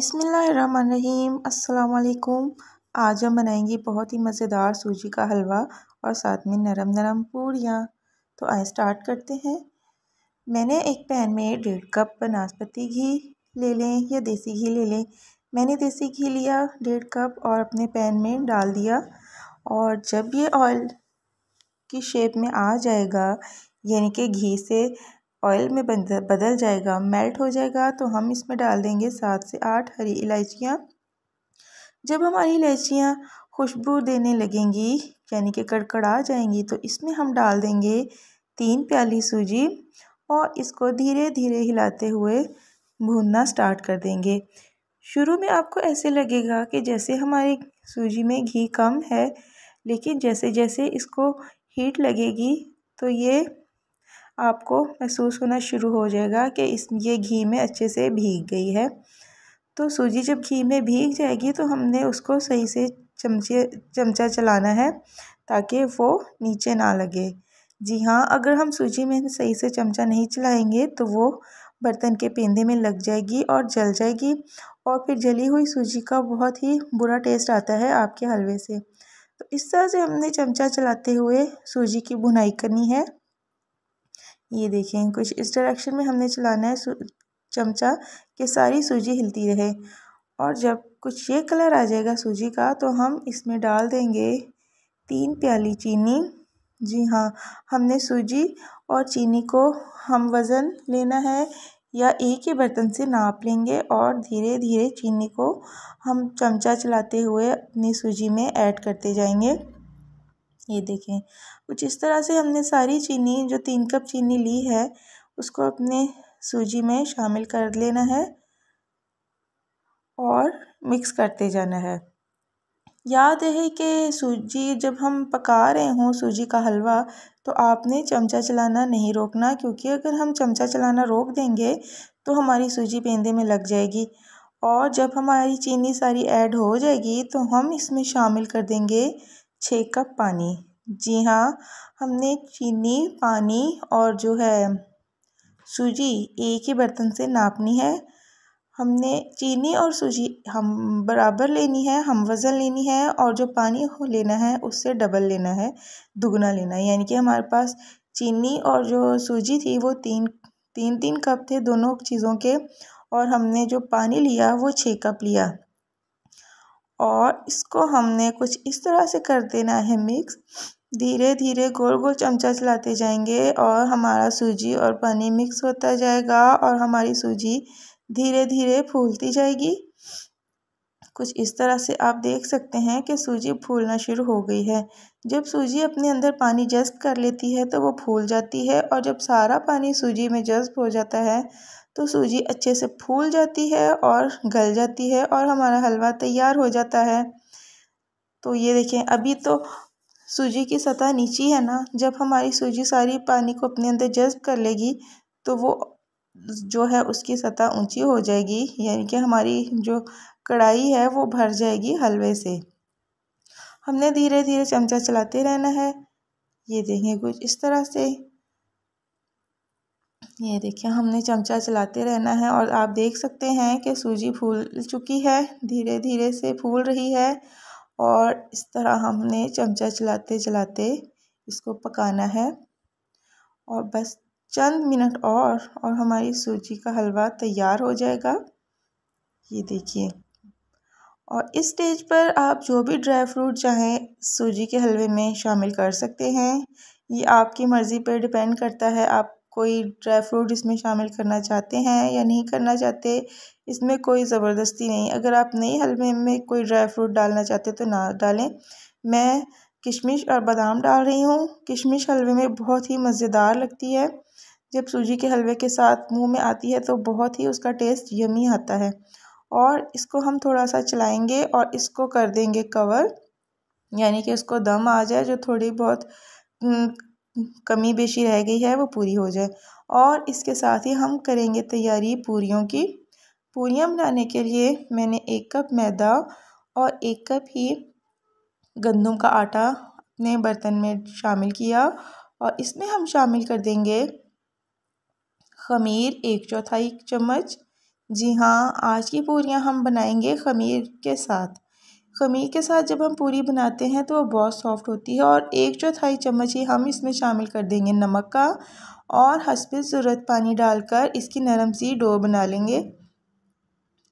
अस्सलाम वालेकुम आज हम बनाएंगे बहुत ही मज़ेदार सूजी का हलवा और साथ में नरम नरम पूड़ियाँ तो आए स्टार्ट करते हैं मैंने एक पैन में डेढ़ कप बनास्पति घी ले लें या देसी घी ले लें मैंने देसी घी लिया डेढ़ कप और अपने पैन में डाल दिया और जब ये ऑयल की शेप में आ जाएगा यानी कि घी से ऑयल में बदल जाएगा मेल्ट हो जाएगा तो हम इसमें डाल देंगे सात से आठ हरी इलायचियाँ जब हमारी इलायचियाँ खुशबू देने लगेंगी यानी कि कड़कड़ा जाएंगी तो इसमें हम डाल देंगे तीन प्याली सूजी और इसको धीरे धीरे हिलाते हुए भूनना स्टार्ट कर देंगे शुरू में आपको ऐसे लगेगा कि जैसे हमारी सूजी में घी कम है लेकिन जैसे जैसे इसको हीट लगेगी तो ये आपको महसूस होना शुरू हो जाएगा कि इस ये घी में अच्छे से भीग गई है तो सूजी जब घी में भीग जाएगी तो हमने उसको सही से चमचे चमचा चलाना है ताकि वो नीचे ना लगे जी हाँ अगर हम सूजी में सही से चमचा नहीं चलाएंगे तो वो बर्तन के पेंदे में लग जाएगी और जल जाएगी और फिर जली हुई सूजी का बहुत ही बुरा टेस्ट आता है आपके हलवे से तो इस तरह से हमने चमचा चलाते हुए सूजी की भुनाई करनी है ये देखें कुछ इस डायरेक्शन में हमने चलाना है चमचा कि सारी सूजी हिलती रहे और जब कुछ ये कलर आ जाएगा सूजी का तो हम इसमें डाल देंगे तीन प्याली चीनी जी हाँ हमने सूजी और चीनी को हम वज़न लेना है या एक ही बर्तन से नाप लेंगे और धीरे धीरे चीनी को हम चमचा चलाते हुए अपनी सूजी में ऐड करते जाएंगे ये देखें कुछ इस तरह से हमने सारी चीनी जो तीन कप चीनी ली है उसको अपने सूजी में शामिल कर लेना है और मिक्स करते जाना है याद है कि सूजी जब हम पका रहे हों सूजी का हलवा तो आपने चमचा चलाना नहीं रोकना क्योंकि अगर हम चमचा चलाना रोक देंगे तो हमारी सूजी पेंदे में लग जाएगी और जब हमारी चीनी सारी ऐड हो जाएगी तो हम इसमें शामिल कर देंगे छः कप पानी जी हाँ हमने चीनी पानी और जो है सूजी एक ही बर्तन से नापनी है हमने चीनी और सूजी हम बराबर लेनी है हम वज़न लेनी है और जो पानी हो लेना है उससे डबल लेना है दुगना लेना है यानी कि हमारे पास चीनी और जो सूजी थी वो तीन तीन तीन कप थे दोनों चीज़ों के और हमने जो पानी लिया वो छः कप लिया और इसको हमने कुछ इस तरह से कर देना है मिक्स धीरे धीरे गोल गोल चमचा चलाते जाएंगे और हमारा सूजी और पानी मिक्स होता जाएगा और हमारी सूजी धीरे धीरे फूलती जाएगी कुछ इस तरह से आप देख सकते हैं कि सूजी फूलना शुरू हो गई है जब सूजी अपने अंदर पानी जस्ब कर लेती है तो वो फूल जाती है और जब सारा पानी सूजी में जस्ब हो जाता है तो सूजी अच्छे से फूल जाती है और गल जाती है और हमारा हलवा तैयार हो जाता है तो ये देखें अभी तो सूजी की सतह नीची है ना जब हमारी सूजी सारी पानी को अपने अंदर जज्ब कर लेगी तो वो जो है उसकी सतह ऊंची हो जाएगी यानी कि हमारी जो कढ़ाई है वो भर जाएगी हलवे से हमने धीरे धीरे चमचा चलाते रहना है ये देखें कुछ इस तरह से ये देखिए हमने चमचा चलाते रहना है और आप देख सकते हैं कि सूजी फूल चुकी है धीरे धीरे से फूल रही है और इस तरह हमने चमचा चलाते चलाते इसको पकाना है और बस चंद मिनट और और हमारी सूजी का हलवा तैयार हो जाएगा ये देखिए और इस स्टेज पर आप जो भी ड्राई फ्रूट चाहें सूजी के हलवे में शामिल कर सकते हैं ये आपकी मर्ज़ी पर डिपेंड करता है आप कोई ड्राई फ्रूट इसमें शामिल करना चाहते हैं या नहीं करना चाहते इसमें कोई ज़बरदस्ती नहीं अगर आप नए हलवे में कोई ड्राई फ्रूट डालना चाहते तो ना डालें मैं किशमिश और बादाम डाल रही हूँ किशमिश हलवे में बहुत ही मज़ेदार लगती है जब सूजी के हलवे के साथ मुंह में आती है तो बहुत ही उसका टेस्ट यमी आता है और इसको हम थोड़ा सा चलाएंगे और इसको कर देंगे कवर यानी कि उसको दम आ जाए जो थोड़ी बहुत कमी बेशी रह गई है वो पूरी हो जाए और इसके साथ ही हम करेंगे तैयारी पूरियों की पूरियाँ बनाने के लिए मैंने एक कप मैदा और एक कप ही गंदम का आटा अपने बर्तन में शामिल किया और इसमें हम शामिल कर देंगे खमीर एक चौथाई चम्मच जी हाँ आज की पूरियाँ हम बनाएंगे खमीर के साथ खमीर के साथ जब हम पूरी बनाते हैं तो वो बहुत सॉफ्ट होती है और एक चौथाई चम्मच ही हम इसमें शामिल कर देंगे नमक का और हसब ज़रूरत पानी डालकर इसकी नरम सी डो बना लेंगे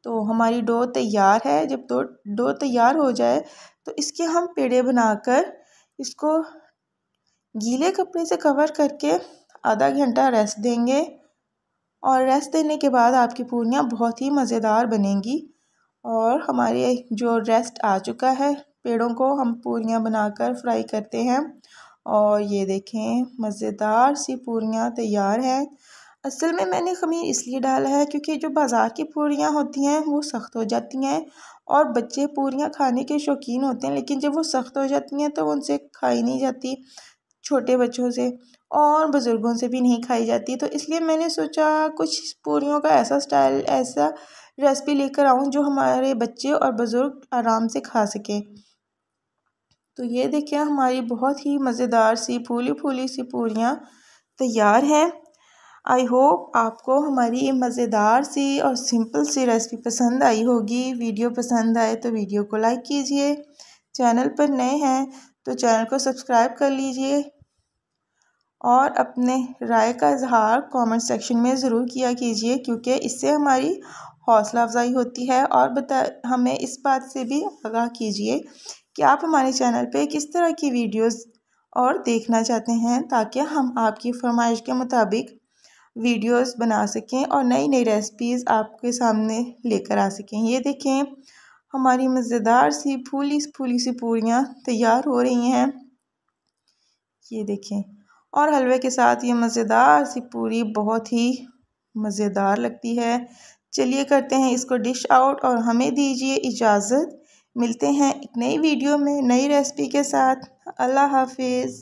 तो हमारी डो तैयार है जब दो तो डो तैयार हो जाए तो इसके हम पेड़े बनाकर इसको गीले कपड़े से कवर करके आधा घंटा रेस्ट देंगे और रेस्ट देने के बाद आपकी पूरियाँ बहुत ही मज़ेदार बनेंगी और हमारे जो रेस्ट आ चुका है पेड़ों को हम पूरियाँ बनाकर फ्राई करते हैं और ये देखें मज़ेदार सी पूरियाँ तैयार हैं असल में मैंने खमीर इसलिए डाला है क्योंकि जो बाज़ार की पूरियाँ होती हैं वो सख्त हो जाती हैं और बच्चे पूरियाँ खाने के शौकीन होते हैं लेकिन जब वो सख्त हो जाती हैं तो उनसे खाई नहीं जाती छोटे बच्चों से और बुज़ुर्गों से भी नहीं खाई जाती तो इसलिए मैंने सोचा कुछ पूरियों का ऐसा स्टाइल ऐसा रेसिपी लेकर आऊँ जो हमारे बच्चे और बुज़ुर्ग आराम से खा सकें तो ये देखिए हमारी बहुत ही मज़ेदार सी फूली फूली सी पूरियाँ तैयार हैं आई होप आपको हमारी ये मज़ेदार सी और सिंपल सी रेसिपी पसंद आई होगी वीडियो पसंद आए तो वीडियो को लाइक कीजिए चैनल पर नए हैं तो चैनल को सब्सक्राइब कर लीजिए और अपने राय का इजहार कमेंट सेक्शन में ज़रूर किया कीजिए क्योंकि इससे हमारी हौसला अफजाई होती है और बता हमें इस बात से भी आगाह कीजिए कि आप हमारे चैनल पे किस तरह की वीडियोस और देखना चाहते हैं ताकि हम आपकी फरमाइश के मुताबिक वीडियोस बना सकें और नई नई रेसिपीज़ आपके सामने लेकर आ सकें ये देखें हमारी मज़ेदार सी फूली फूली सी पूरियाँ तैयार हो रही हैं ये देखें और हलवे के साथ ये मज़ेदार सी पूरी बहुत ही मज़ेदार लगती है चलिए करते हैं इसको डिश आउट और हमें दीजिए इजाज़त मिलते हैं एक नई वीडियो में नई रेसिपी के साथ अल्लाह हाफिज़